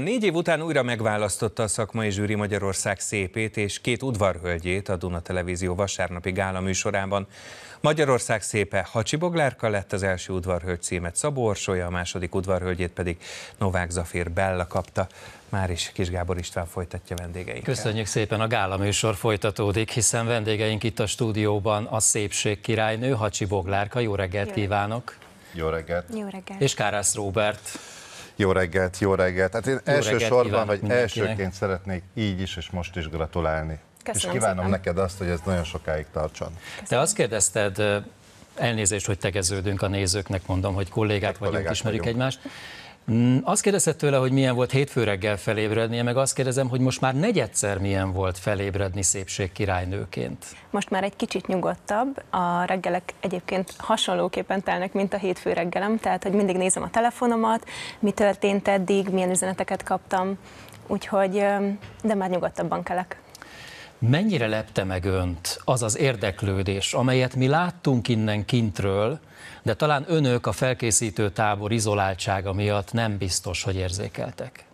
Négy év után újra megválasztotta a szakmai zsűri Magyarország szépét és két udvarhölgyét a Duna Televízió vasárnapi gála műsorában. Magyarország szépe Hacsi Boglárka lett, az első udvarhölgy címet Szabó Orsolya, a második udvarhölgyét pedig Novák Zafír Bella kapta. Már is Kis Gábor István folytatja vendégeinket. Köszönjük szépen, a gála műsor folytatódik, hiszen vendégeink itt a stúdióban a szépség királynő, Hacsi Boglárka. Jó reggelt Jó. kívánok! Jó reggelt! Jó reggelt! És Kárász Róbert. Jó reggelt, jó reggelt. Hát én jó elsősorban, vagy elsőként szeretnék így is és most is gratulálni. Köszönöm és kívánom szépen. neked azt, hogy ez nagyon sokáig tartson. Köszönöm. Te azt kérdezted, elnézést, hogy tegeződünk a nézőknek, mondom, hogy kollégák hát, vagyunk, ismerjük vagyunk. egymást. Mm, azt kérdezett tőle, hogy milyen volt hétfő reggel felébrednie, meg azt kérdezem, hogy most már negyedszer milyen volt felébredni szépség királynőként. Most már egy kicsit nyugodtabb, a reggelek egyébként hasonlóképpen telnek, mint a hétfő reggelem, tehát hogy mindig nézem a telefonomat, mi történt eddig, milyen üzeneteket kaptam, úgyhogy de már nyugodtabban kelek. Mennyire lepte meg önt az az érdeklődés, amelyet mi láttunk innen kintről, de talán önök a felkészítő tábor izoláltsága miatt nem biztos, hogy érzékeltek?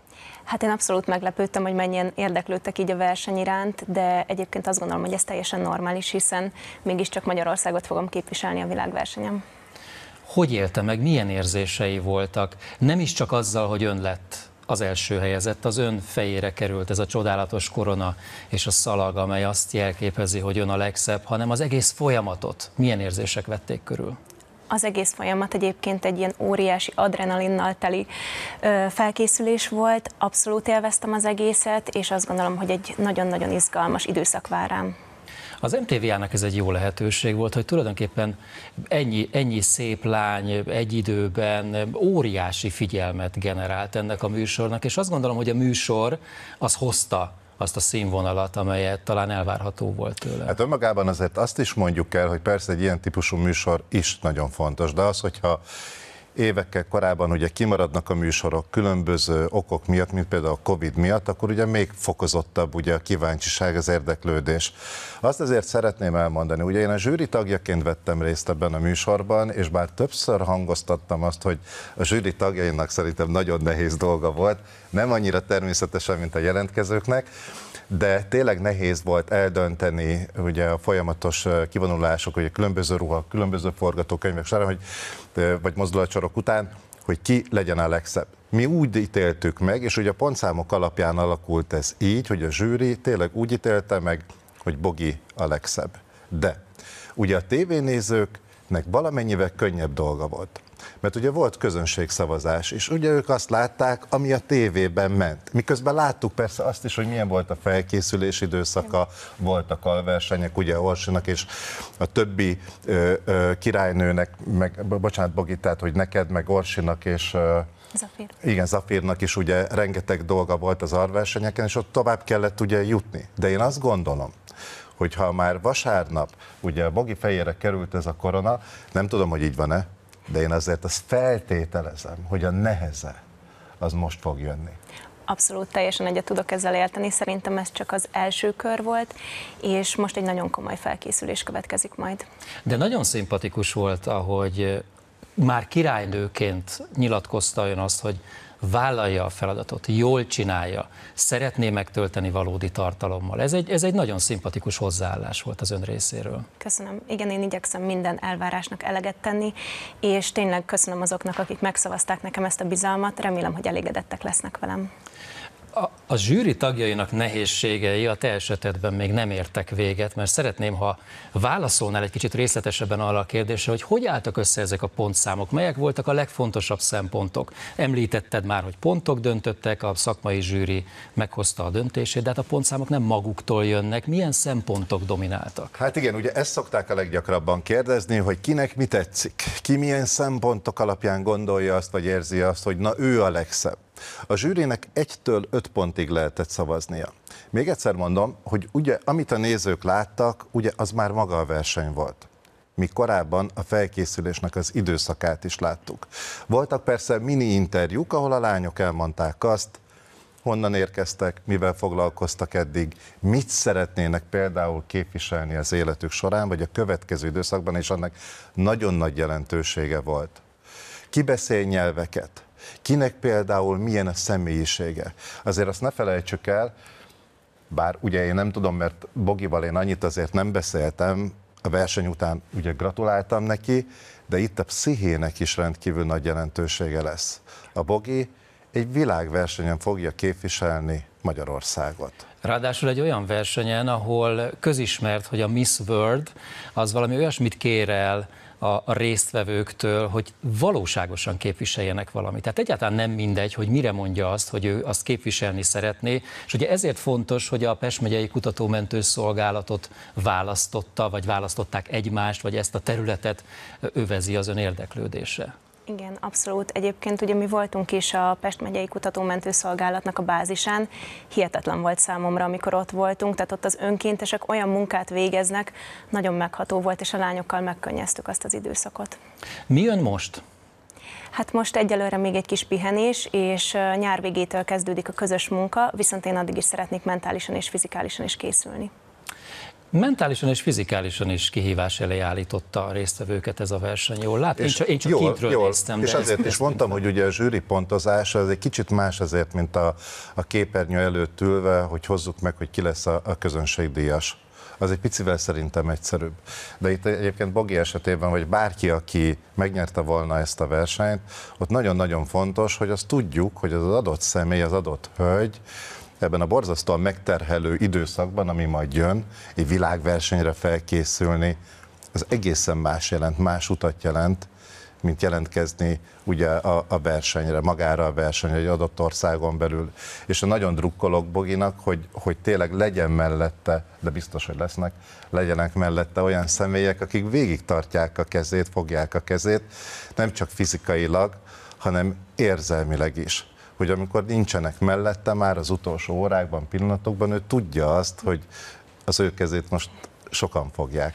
Hát én abszolút meglepődtem, hogy mennyien érdeklődtek így a verseny iránt, de egyébként azt gondolom, hogy ez teljesen normális, hiszen mégiscsak Magyarországot fogom képviselni a világversenyem. Hogy élte meg, milyen érzései voltak? Nem is csak azzal, hogy ön lett az első helyezett, az ön fejére került ez a csodálatos korona és a szalag, amely azt jelképezi, hogy ön a legszebb, hanem az egész folyamatot. Milyen érzések vették körül? az egész folyamat egyébként egy ilyen óriási adrenalinnal teli ö, felkészülés volt, abszolút élveztem az egészet, és azt gondolom, hogy egy nagyon-nagyon izgalmas időszak vár rám. Az MTV-nek ez egy jó lehetőség volt, hogy tulajdonképpen ennyi, ennyi szép lány egy időben óriási figyelmet generált ennek a műsornak, és azt gondolom, hogy a műsor az hozta azt a színvonalat, amelyet talán elvárható volt tőle. Hát önmagában azért azt is mondjuk el, hogy persze egy ilyen típusú műsor is nagyon fontos, de az, hogyha évekkel korábban ugye kimaradnak a műsorok különböző okok miatt, mint például a Covid miatt, akkor ugye még fokozottabb ugye a kíváncsiság, az érdeklődés. Azt azért szeretném elmondani, ugye én a zsűri tagjaként vettem részt ebben a műsorban, és bár többször hangoztattam azt, hogy a zsűri tagjainak szerintem nagyon nehéz dolga volt, nem annyira természetesen, mint a jelentkezőknek, de tényleg nehéz volt eldönteni ugye a folyamatos kivonulások, ugye különböző ruha, különböző forgatókönyvek során, hogy, vagy mozdulatsorok után, hogy ki legyen a legszebb. Mi úgy ítéltük meg, és ugye a pontszámok alapján alakult ez így, hogy a zsűri tényleg úgy ítélte meg, hogy Bogi a legszebb. De ugye a tévénézőknek valamennyivel könnyebb dolga volt. Mert ugye volt közönségszavazás, és ugye ők azt látták, ami a tévében ment. Miközben láttuk persze azt is, hogy milyen volt a felkészülés időszaka, voltak alversenyek, ugye Orsinak és a többi ö, ö, királynőnek, meg, bocsánat, tehát hogy neked, meg Orsinak és ö, Zafír. Igen, Zafírnak is ugye rengeteg dolga volt az arversenyeken, és ott tovább kellett ugye jutni. De én azt gondolom, hogy ha már vasárnap, ugye a Bogi fejére került ez a korona, nem tudom, hogy így van-e, de én azért azt feltételezem, hogy a neheze az most fog jönni. Abszolút teljesen egyet tudok ezzel érteni, szerintem ez csak az első kör volt, és most egy nagyon komoly felkészülés következik majd. De nagyon szimpatikus volt, ahogy eh, már királynőként nyilatkozta ön azt, hogy vállalja a feladatot, jól csinálja, szeretné megtölteni valódi tartalommal. Ez egy, ez egy nagyon szimpatikus hozzáállás volt az ön részéről. Köszönöm. Igen, én igyekszem minden elvárásnak eleget tenni, és tényleg köszönöm azoknak, akik megszavazták nekem ezt a bizalmat. Remélem, hogy elégedettek lesznek velem. A, a zsűri tagjainak nehézségei a te esetedben még nem értek véget, mert szeretném, ha válaszolnál egy kicsit részletesebben arra a kérdésre, hogy hogy álltak össze ezek a pontszámok, melyek voltak a legfontosabb szempontok. Említetted már, hogy pontok döntöttek, a szakmai zsűri meghozta a döntését, de hát a pontszámok nem maguktól jönnek. Milyen szempontok domináltak? Hát igen, ugye ezt szokták a leggyakrabban kérdezni, hogy kinek mi tetszik, ki milyen szempontok alapján gondolja azt, vagy érzi azt, hogy na ő a legszebb. A zsűrinek egytől öt pontig lehetett szavaznia. Még egyszer mondom, hogy ugye amit a nézők láttak, ugye az már maga a verseny volt mi korábban a felkészülésnek az időszakát is láttuk. Voltak persze mini interjúk, ahol a lányok elmondták azt, honnan érkeztek, mivel foglalkoztak eddig, mit szeretnének például képviselni az életük során, vagy a következő időszakban, és annak nagyon nagy jelentősége volt. Kibeszél nyelveket, Kinek például milyen a személyisége? Azért azt ne felejtsük el, bár ugye én nem tudom, mert Bogival én annyit azért nem beszéltem, a verseny után ugye gratuláltam neki, de itt a pszichének is rendkívül nagy jelentősége lesz. A Bogi egy világversenyen fogja képviselni Magyarországot. Ráadásul egy olyan versenyen, ahol közismert, hogy a Miss World az valami olyasmit kér el a, a résztvevőktől, hogy valóságosan képviseljenek valamit. Tehát egyáltalán nem mindegy, hogy mire mondja azt, hogy ő azt képviselni szeretné, és ugye ezért fontos, hogy a Pest megyei kutatómentő szolgálatot választotta, vagy választották egymást, vagy ezt a területet övezi az ön érdeklődése. Igen, abszolút. Egyébként ugye mi voltunk is a Pest megyei kutatómentőszolgálatnak a bázisán. Hihetetlen volt számomra, amikor ott voltunk, tehát ott az önkéntesek olyan munkát végeznek, nagyon megható volt, és a lányokkal megkönnyeztük azt az időszakot. Mi jön most? Hát most egyelőre még egy kis pihenés, és nyár végétől kezdődik a közös munka, viszont én addig is szeretnék mentálisan és fizikálisan is készülni. Mentálisan és fizikálisan is kihívás elé állította a résztvevőket ez a verseny, jól látom, Én csak, én csak jól, kintről jól. néztem. És azért is mondtam, hogy ugye a zsűri pontozás az egy kicsit más azért, mint a, a képernyő előtt ülve, hogy hozzuk meg, hogy ki lesz a, a közönségdíjas az egy picivel szerintem egyszerűbb. De itt egyébként Bogi esetében, hogy bárki, aki megnyerte volna ezt a versenyt, ott nagyon-nagyon fontos, hogy azt tudjuk, hogy az adott személy, az adott hölgy, ebben a borzasztóan megterhelő időszakban, ami majd jön, egy világversenyre felkészülni, az egészen más jelent, más utat jelent, mint jelentkezni ugye a, a versenyre, magára a versenyre, egy adott országon belül. És nagyon drukkolok Boginak, hogy, hogy tényleg legyen mellette, de biztos, hogy lesznek, legyenek mellette olyan személyek, akik végig tartják a kezét, fogják a kezét, nem csak fizikailag, hanem érzelmileg is hogy amikor nincsenek mellette, már az utolsó órákban, pillanatokban ő tudja azt, hogy az ő kezét most sokan fogják.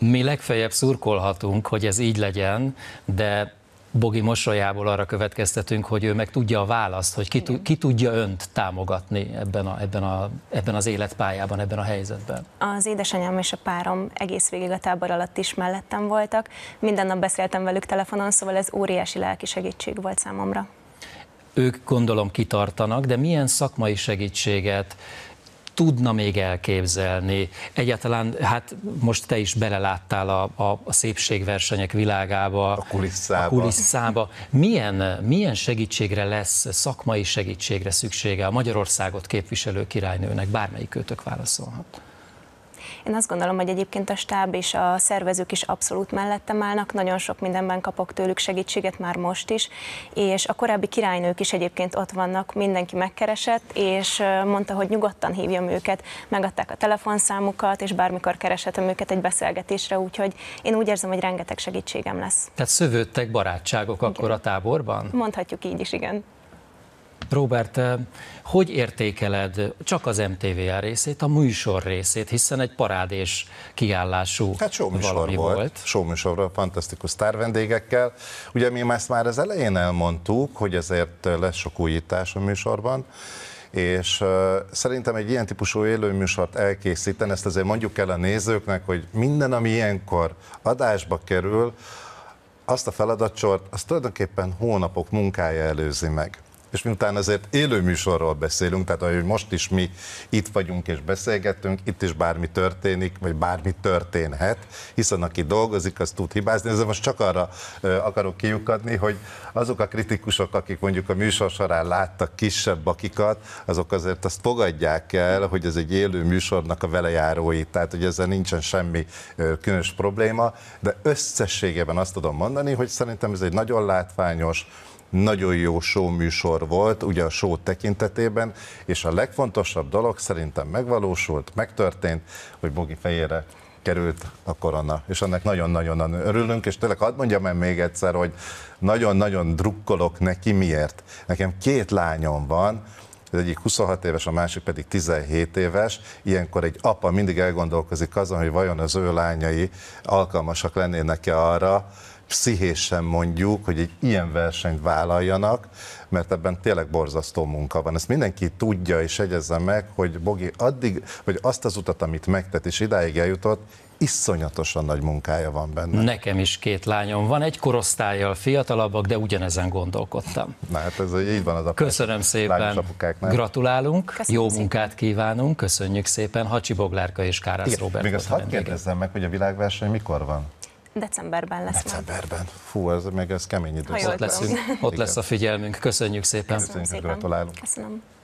Mi legfeljebb szurkolhatunk, hogy ez így legyen, de Bogi mosolyából arra következtetünk, hogy ő meg tudja a választ, hogy ki, ki tudja önt támogatni ebben, a, ebben, a, ebben az életpályában, ebben a helyzetben. Az édesanyám és a párom egész végig a tábor alatt is mellettem voltak. Minden nap beszéltem velük telefonon, szóval ez óriási lelki segítség volt számomra ők gondolom kitartanak, de milyen szakmai segítséget tudna még elképzelni? Egyáltalán, hát most te is beleláttál a, a, a szépségversenyek világába, a kulisszába. A kulisszába. Milyen, milyen segítségre lesz, szakmai segítségre szüksége a Magyarországot képviselő királynőnek? Bármelyik őtök válaszolhat. Én azt gondolom, hogy egyébként a stáb és a szervezők is abszolút mellettem állnak, nagyon sok mindenben kapok tőlük segítséget már most is, és a korábbi királynők is egyébként ott vannak, mindenki megkeresett, és mondta, hogy nyugodtan hívjam őket, megadták a telefonszámukat, és bármikor kereshetem őket egy beszélgetésre, úgyhogy én úgy érzem, hogy rengeteg segítségem lesz. Tehát szövődtek barátságok igen. akkor a táborban? Mondhatjuk így is, igen. Robert, eh, hogy értékeled csak az MTVA részét, a műsor részét, hiszen egy parádés kiállású hát valami volt. volt. Showműsorra, fantasztikus sztárvendégekkel. Ugye mi ezt már az elején elmondtuk, hogy ezért eh, lesz sok újítás a műsorban, és uh, szerintem egy ilyen típusú élőműsort elkészíteni, ezt azért mondjuk el a nézőknek, hogy minden, ami ilyenkor adásba kerül, azt a feladatsort, azt tulajdonképpen hónapok munkája előzi meg és miután azért élő műsorról beszélünk, tehát ahogy most is mi itt vagyunk és beszélgetünk, itt is bármi történik, vagy bármi történhet, hiszen aki dolgozik, az tud hibázni. Ezzel most csak arra akarok kiukadni, hogy azok a kritikusok, akik mondjuk a műsor során láttak kisebb akikat, azok azért azt fogadják el, hogy ez egy élő műsornak a velejárói, tehát hogy ezzel nincsen semmi különös probléma, de összességében azt tudom mondani, hogy szerintem ez egy nagyon látványos, nagyon jó show műsor volt, ugye a show tekintetében, és a legfontosabb dolog szerintem megvalósult, megtörtént, hogy Bogi fejére került a korona, és ennek nagyon-nagyon örülünk, és tényleg hadd mondjam el még egyszer, hogy nagyon-nagyon drukkolok neki, miért? Nekem két lányom van, az egyik 26 éves, a másik pedig 17 éves. Ilyenkor egy apa mindig elgondolkozik azon, hogy vajon az ő lányai alkalmasak lennének-e arra, pszichésen mondjuk, hogy egy ilyen versenyt vállaljanak, mert ebben tényleg borzasztó munka van. Ezt mindenki tudja és egyezze meg, hogy Bogi addig, hogy azt az utat, amit megtett és idáig eljutott, iszonyatosan nagy munkája van benne. Nekem is két lányom van, egy korosztályjal fiatalabbak, de ugyanezen gondolkodtam. Na hát ez így van az a Köszönöm szépen, gratulálunk, Köszönöm jó szépen. munkát kívánunk, köszönjük szépen, Hacsi Boglárka és Kárász Igen, Robert. Még azt hadd kérdezzem meg, hogy a világverseny mikor van? Decemberben lesz. Decemberben. Majd. Fú, ez még ez kemény időszak. Ott, leszünk, ott lesz a figyelmünk. Köszönjük szépen. Köszönjük, Köszönjük szépen. gratulálunk. Köszönöm.